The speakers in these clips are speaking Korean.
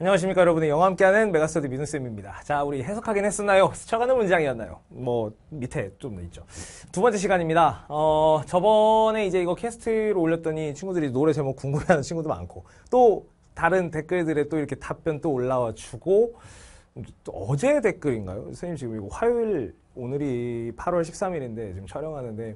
안녕하십니까 여러분의 영화 함께하는 메가스터디 민우쌤입니다. 자 우리 해석하긴 했었나요? 스쳐가는 문장이었나요? 뭐 밑에 좀 있죠. 두 번째 시간입니다. 어 저번에 이제 이거 캐스트로 올렸더니 친구들이 노래 제목 궁금해하는 친구도 많고 또 다른 댓글들에 또 이렇게 답변 또 올라와 주고 또 어제 댓글인가요? 선생님 지금 이거 화요일 오늘이 8월 13일인데 지금 촬영하는데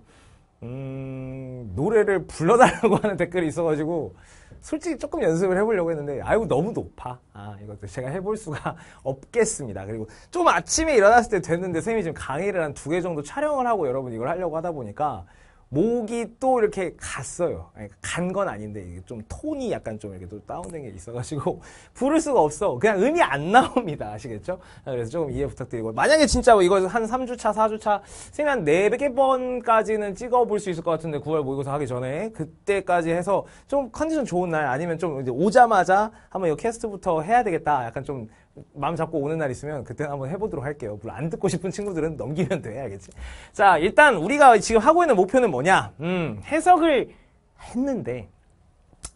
음 노래를 불러달라고 하는 댓글이 있어가지고 솔직히 조금 연습을 해보려고 했는데 아이고 너무 높아. 아 이것도 제가 해볼 수가 없겠습니다. 그리고 좀 아침에 일어났을 때 됐는데 선생님이 지금 강의를 한 두 개 정도 촬영을 하고 여러분 이걸 하려고 하다 보니까 목이 또 이렇게 갔어요. 간 건 아닌데 좀 톤이 약간 좀 이렇게 또 다운된 게 있어가지고 부를 수가 없어. 그냥 음이 안 나옵니다. 아시겠죠? 아, 그래서 조금 이해 부탁드리고 만약에 진짜 뭐 이거 한 3주차, 4주차 생각 4개 번까지는 찍어볼 수 있을 것 같은데 9월 모의고사 하기 전에 그때까지 해서 좀 컨디션 좋은 날 아니면 좀 오자마자 한번 이 캐스트부터 해야 되겠다. 약간 좀 마음 잡고 오는 날 있으면 그때 한번 해보도록 할게요. 물론 안 듣고 싶은 친구들은 넘기면 돼, 알겠지? 자, 일단 우리가 지금 하고 있는 목표는 뭐냐? 음, 해석을 했는데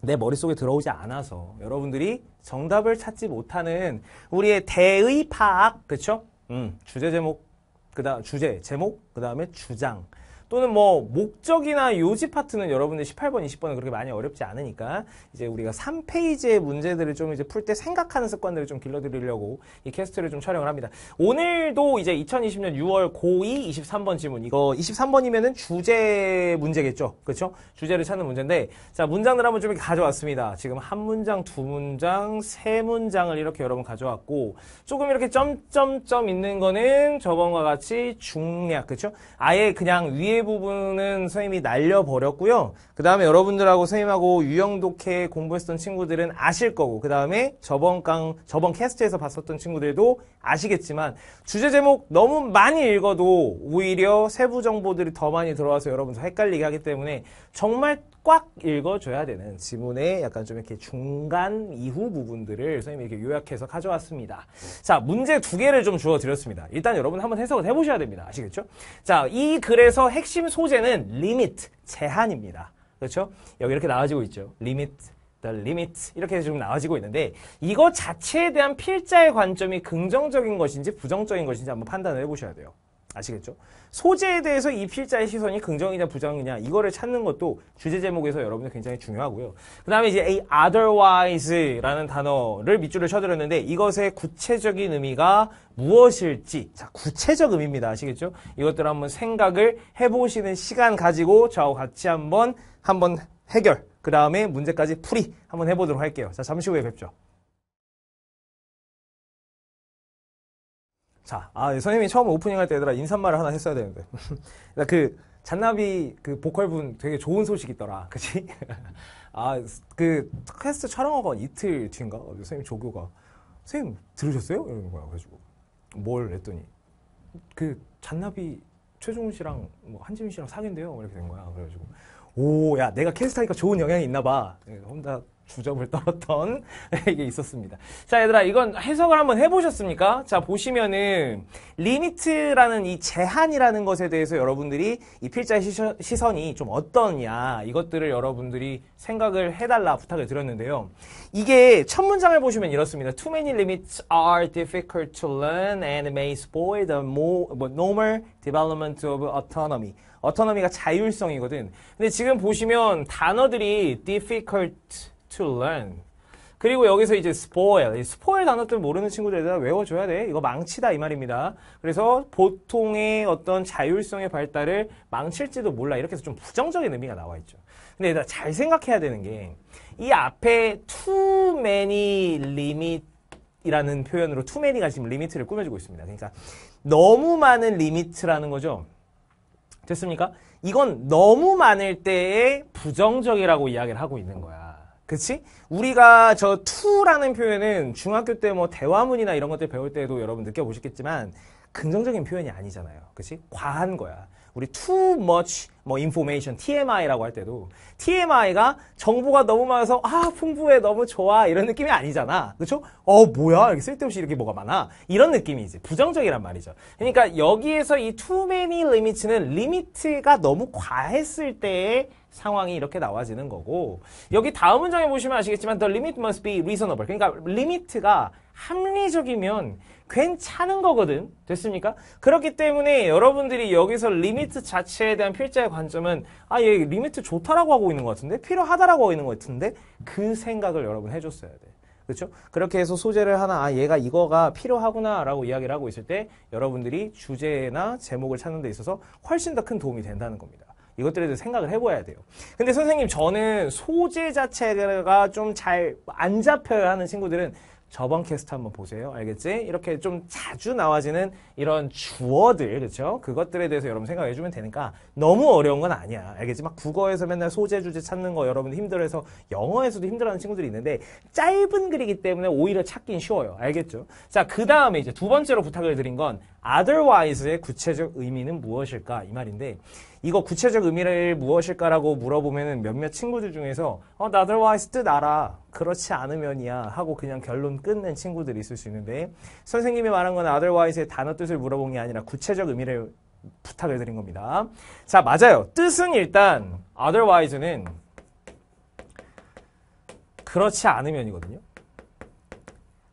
내 머릿속에 들어오지 않아서 여러분들이 정답을 찾지 못하는 우리의 대의 파악, 그쵸? 음, 주제 제목, 그 다음, 주제, 제목, 그 다음에 주장. 또는 뭐 목적이나 요지 파트는 여러분들 18번, 20번은 그렇게 많이 어렵지 않으니까 이제 우리가 3페이지의 문제들을 좀 이제 풀 때 생각하는 습관들을 좀 길러드리려고 이 캐스트를 좀 촬영을 합니다. 오늘도 이제 2020년 6월 고2 23번 지문 이거 23번이면은 주제 문제겠죠. 그렇죠? 주제를 찾는 문제인데 자, 문장들 한번 좀 이렇게 가져왔습니다. 지금 한 문장, 두 문장, 세 문장을 이렇게 여러분 가져왔고 조금 이렇게 점점점 있는 거는 저번과 같이 중략 그렇죠? 아예 그냥 위에 이 부분은 선생님이 날려버렸고요. 그 다음에 여러분들하고 선생님하고 유형독해 공부했던 친구들은 아실 거고 그 다음에 저번 강 저번 캐스트에서 봤었던 친구들도 아시겠지만 주제 제목 너무 많이 읽어도 오히려 세부 정보들이 더 많이 들어와서 여러분들 헷갈리게 하기 때문에 정말 꽉 읽어줘야 되는 지문의 약간 좀 이렇게 중간 이후 부분들을 선생님이 이렇게 요약해서 가져왔습니다. 자, 문제 두 개를 좀 주어드렸습니다. 일단 여러분 한번 해석을 해보셔야 됩니다. 아시겠죠? 자, 이 글에서 핵심 소재는 리미트, 제한입니다. 그렇죠? 여기 이렇게 나와지고 있죠. 리미트, the limit 이렇게 지금 나와지고 있는데 이거 자체에 대한 필자의 관점이 긍정적인 것인지 부정적인 것인지 한번 판단을 해보셔야 돼요. 아시겠죠? 소재에 대해서 이 필자의 시선이 긍정이냐 부정이냐 이거를 찾는 것도 주제 제목에서 여러분들 굉장히 중요하고요. 그 다음에 이제 a otherwise라는 단어를 밑줄을 쳐드렸는데 이것의 구체적인 의미가 무엇일지 자 구체적 의미입니다. 아시겠죠? 이것들을 한번 생각을 해보시는 시간 가지고 저하고 같이 한번 한번 해결 그 다음에 문제까지 풀이 한번 해보도록 할게요. 자 잠시 후에 뵙죠. 자, 아, 선생님이 처음 오프닝 할 때 얘들아 인사말을 하나 했어야 되는데. 그 잔나비 그 보컬분 되게 좋은 소식 있더라. 그치? 아, 그 퀘스트 촬영하고 이틀 뒤인가? 선생님 조교가 선생님 들으셨어요? 이러는 거야. 그래가지고 뭘 했더니 그 잔나비 최종훈 씨랑 뭐 한지민 씨랑 사귄대요. 이렇게 된 거야. 그래가지고 오, 야, 내가 캐스트하니까 좋은 영향이 있나 봐. 네, 혼자 주접을 떨었던 게 있었습니다. 자, 얘들아, 이건 해석을 한번 해보셨습니까? 자, 보시면은, 리미트라는 이 제한이라는 것에 대해서 여러분들이 이 필자의 시선이 좀 어떠냐, 이것들을 여러분들이 생각을 해달라 부탁을 드렸는데요. 이게 첫 문장을 보시면 이렇습니다. Too many limits are difficult to learn and may spoil the more, 뭐, normal development of autonomy. autonomy가 자율성이거든. 근데 지금 보시면 단어들이 difficult, to learn. 그리고 여기서 이제 spoil, spoil 단어들 모르는 친구들에다 외워줘야 돼. 이거 망치다 이 말입니다. 그래서 보통의 어떤 자율성의 발달을 망칠지도 몰라. 이렇게 해서 좀 부정적인 의미가 나와 있죠. 근데 얘들아 잘 생각해야 되는 게 이 앞에 too many limit 이라는 표현으로 too many가 지금 리미트를 꾸며주고 있습니다. 그러니까 너무 많은 리미트라는 거죠. 됐습니까? 이건 너무 많을 때의 부정적이라고 이야기를 하고 있는 거야. 그치? 우리가 저 투라는 표현은 중학교 때 뭐 대화문이나 이런 것들 배울 때도 여러분 느껴보셨겠지만 긍정적인 표현이 아니잖아요. 그치? 과한 거야. 우리 too much 뭐 information, TMI라고 할 때도 TMI가 정보가 너무 많아서 아, 풍부해, 너무 좋아 이런 느낌이 아니잖아. 그쵸? 어, 뭐야? 이렇게 쓸데없이 이렇게 뭐가 많아? 이런 느낌이지. 부정적이란 말이죠. 그러니까 여기에서 이 too many limit는 리미트가 너무 과했을 때의 상황이 이렇게 나와지는 거고 여기 다음 문장에 보시면 아시겠지만 the limit must be reasonable. 그러니까 리미트가 합리적이면 괜찮은 거거든. 됐습니까? 그렇기 때문에 여러분들이 여기서 리미트 자체에 대한 필자의 관점은 아, 얘 리미트 좋다라고 하고 있는 것 같은데? 필요하다라고 하고 있는 것 같은데? 그 생각을 여러분 해줬어야 돼. 그렇죠? 그렇게 해서 소재를 하나 아 얘가 이거가 필요하구나라고 이야기를 하고 있을 때 여러분들이 주제나 제목을 찾는 데 있어서 훨씬 더 큰 도움이 된다는 겁니다. 이것들에 대해서 생각을 해봐야 돼요. 근데 선생님 저는 소재 자체가 좀 잘 안 잡혀야 하는 친구들은 저번 캐스트 한번 보세요. 알겠지? 이렇게 좀 자주 나와지는 이런 주어들, 그렇죠? 그것들에 대해서 여러분 생각해 주면 되니까 너무 어려운 건 아니야. 알겠지? 막 국어에서 맨날 소재 주제 찾는 거 여러분 힘들어해서 영어에서도 힘들어하는 친구들이 있는데 짧은 글이기 때문에 오히려 찾긴 쉬워요. 알겠죠? 자, 그 다음에 이제 두 번째로 부탁을 드린 건 otherwise의 구체적 의미는 무엇일까? 이 말인데 이거 구체적 의미를 무엇일까라고 물어보면 몇몇 친구들 중에서 어, otherwise 뜻 알아. 그렇지 않으면이야 하고 그냥 결론 끝낸 친구들이 있을 수 있는데 선생님이 말한 건 otherwise의 단어 뜻을 물어본 게 아니라 구체적 의미를 부탁을 드린 겁니다. 자, 맞아요. 뜻은 일단 otherwise는 그렇지 않으면이거든요.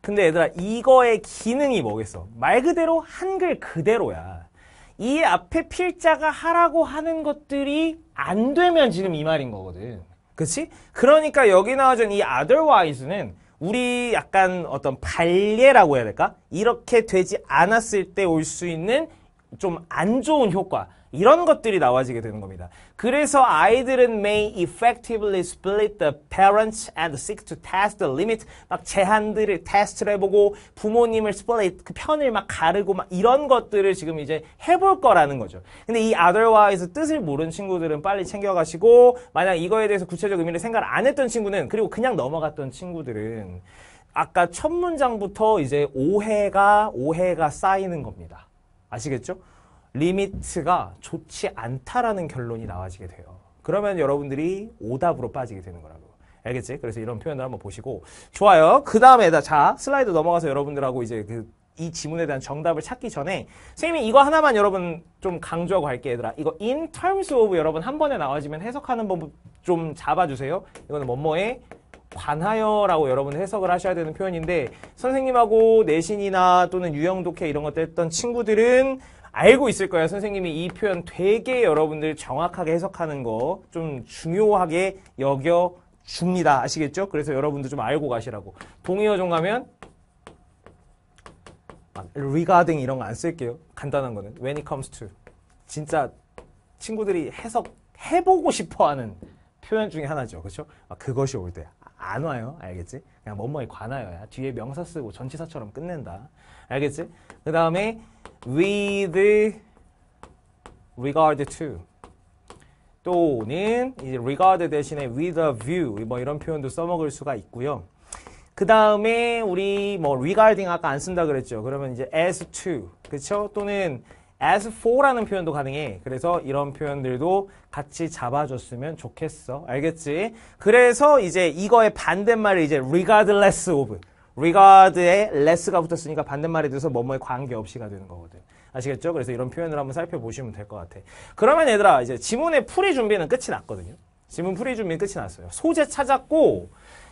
근데 얘들아, 이거의 기능이 뭐겠어? 말 그대로 한글 그대로야. 이 앞에 필자가 하라고 하는 것들이 안 되면 지금 이 말인 거거든. 그치? 그러니까 여기 나와준 이 otherwise는 우리 약간 어떤 발례라고 해야 될까? 이렇게 되지 않았을 때 올 수 있는 좀 안 좋은 효과. 이런 것들이 나와지게 되는 겁니다. 그래서 아이들은 may effectively split the parents and seek to test the limit 막 제한들을 테스트를 해보고 부모님을 split 그 편을 막 가르고 막 이런 것들을 지금 이제 해볼 거라는 거죠. 근데 이 otherwise 뜻을 모르는 친구들은 빨리 챙겨가시고 만약 이거에 대해서 구체적 의미를 생각을 안 했던 친구는 그리고 그냥 넘어갔던 친구들은 아까 첫 문장부터 이제 오해가 오해가 쌓이는 겁니다. 아시겠죠? 리미트가 좋지 않다라는 결론이 나와지게 돼요. 그러면 여러분들이 오답으로 빠지게 되는 거라고. 알겠지? 그래서 이런 표현을 한번 보시고 좋아요. 그 다음에다 자 슬라이드 넘어가서 여러분들하고 이제 그이 지문에 대한 정답을 찾기 전에 선생님이 이거 하나만 여러분 좀 강조하고 할게 얘들아. 이거 in terms of 여러분 한 번에 나와지면 해석하는 법 좀 잡아주세요. 이거는 뭐뭐에 관하여라고 여러분 해석을 하셔야 되는 표현인데 선생님하고 내신이나 또는 유형 독해 이런 것들 했던 친구들은 알고 있을 거예요. 선생님이 이 표현 되게 여러분들 정확하게 해석하는 거 좀 중요하게 여겨 줍니다. 아시겠죠? 그래서 여러분도 좀 알고 가시라고. 동의어종 가면 regarding 이런 거 안 쓸게요. 간단한 거는 when it comes to 진짜 친구들이 해석해보고 싶어하는 표현 중에 하나죠. 그렇죠? 아, 그것이 올 때. 안 와요. 알겠지? 그냥 뭐뭐에 관하여야. 뒤에 명사 쓰고 전치사처럼 끝낸다. 알겠지? 그 다음에 with regard to 또는 이제 regard 대신에 with a view 뭐 이런 표현도 써먹을 수가 있고요. 그 다음에 우리 뭐 regarding 아까 안 쓴다 그랬죠. 그러면 이제 as to 그쵸? 또는 as for라는 표현도 가능해. 그래서 이런 표현들도 같이 잡아줬으면 좋겠어. 알겠지? 그래서 이제 이거의 반대말이 이제 regardless of. regard에 less가 붙었으니까 반대말이 돼서 뭐뭐에 관계없이가 되는 거거든. 아시겠죠? 그래서 이런 표현을 한번 살펴보시면 될 것 같아. 그러면 얘들아, 이제 지문의 풀이 준비는 끝이 났거든요. 지문 풀이 준비는 끝이 났어요. 소재 찾았고,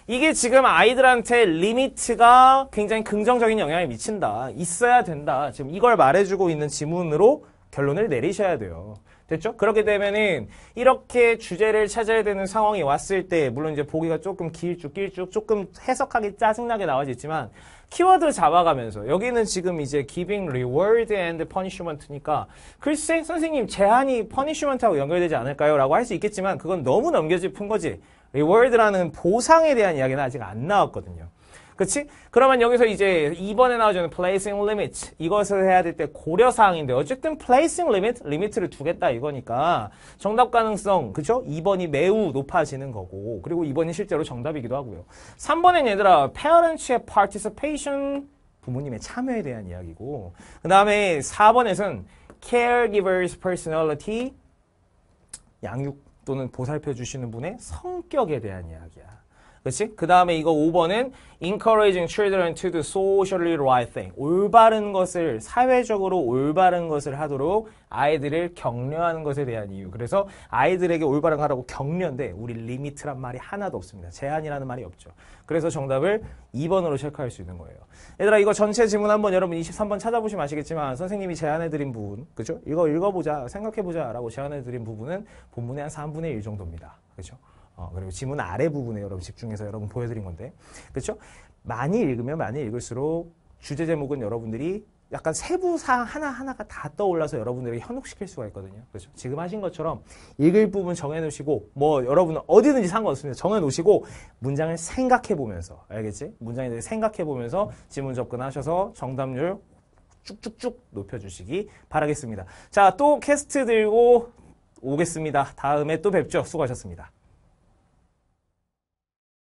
이게 지금 아이들한테 리미트가 굉장히 긍정적인 영향을 미친다. 있어야 된다. 지금 이걸 말해주고 있는 지문으로 결론을 내리셔야 돼요. 됐죠? 그렇게 되면은 이렇게 주제를 찾아야 되는 상황이 왔을 때 물론 이제 보기가 조금 길쭉 길쭉 조금 해석하기 짜증나게 나와지지만 키워드 잡아가면서 여기는 지금 이제 giving reward and punishment니까 글쎄 선생님 제한이 punishment하고 연결되지 않을까요? 라고 할 수 있겠지만 그건 너무 넘겨짚은 거지 reward라는 보상에 대한 이야기는 아직 안 나왔거든요. 그치? 그러면 여기서 이제 2번에 나오는 placing limit 이것을 해야 될 때 고려사항인데 어쨌든 placing limit, 리미트를 두겠다 이거니까 정답 가능성, 그쵸? 2번이 매우 높아지는 거고 그리고 2번이 실제로 정답이기도 하고요. 3번엔 얘들아 parents의 participation 부모님의 참여에 대한 이야기고 그 다음에 4번에서 caregiver's personality 양육 또는 보살펴 주시는 분의 성격에 대한 이야기야. 그렇지그 다음에 이거 5번은 encouraging children to do socially right thing. 올바른 것을, 사회적으로 올바른 것을 하도록 아이들을 격려하는 것에 대한 이유. 그래서 아이들에게 올바른 하라고 격려인데 우리 리미트란 말이 하나도 없습니다. 제한이라는 말이 없죠. 그래서 정답을 2번으로 체크할 수 있는 거예요. 얘들아 이거 전체 지문 한번 여러분 23번 찾아보시면 아시겠지만 선생님이 제안해드린 부분, 그죠? 이거 읽어보자, 생각해보자 라고 제안해드린 부분은 본문의 한 3분의 1 정도입니다. 그죠? 어, 그리고 지문 아래 부분에 여러분 집중해서 여러분 보여드린 건데 그렇죠? 많이 읽으면 많이 읽을수록 주제 제목은 여러분들이 약간 세부 사항 하나하나가 다 떠올라서 여러분들에게 현혹시킬 수가 있거든요. 그렇죠? 지금 하신 것처럼 읽을 부분 정해놓으시고 뭐 여러분은 어디든지 상관없습니다. 정해놓으시고 문장을 생각해보면서 알겠지? 문장에 대해 생각해보면서 지문 접근하셔서 정답률 쭉쭉쭉 높여주시기 바라겠습니다. 자, 또 캐스트 들고 오겠습니다. 다음에 또 뵙죠. 수고하셨습니다.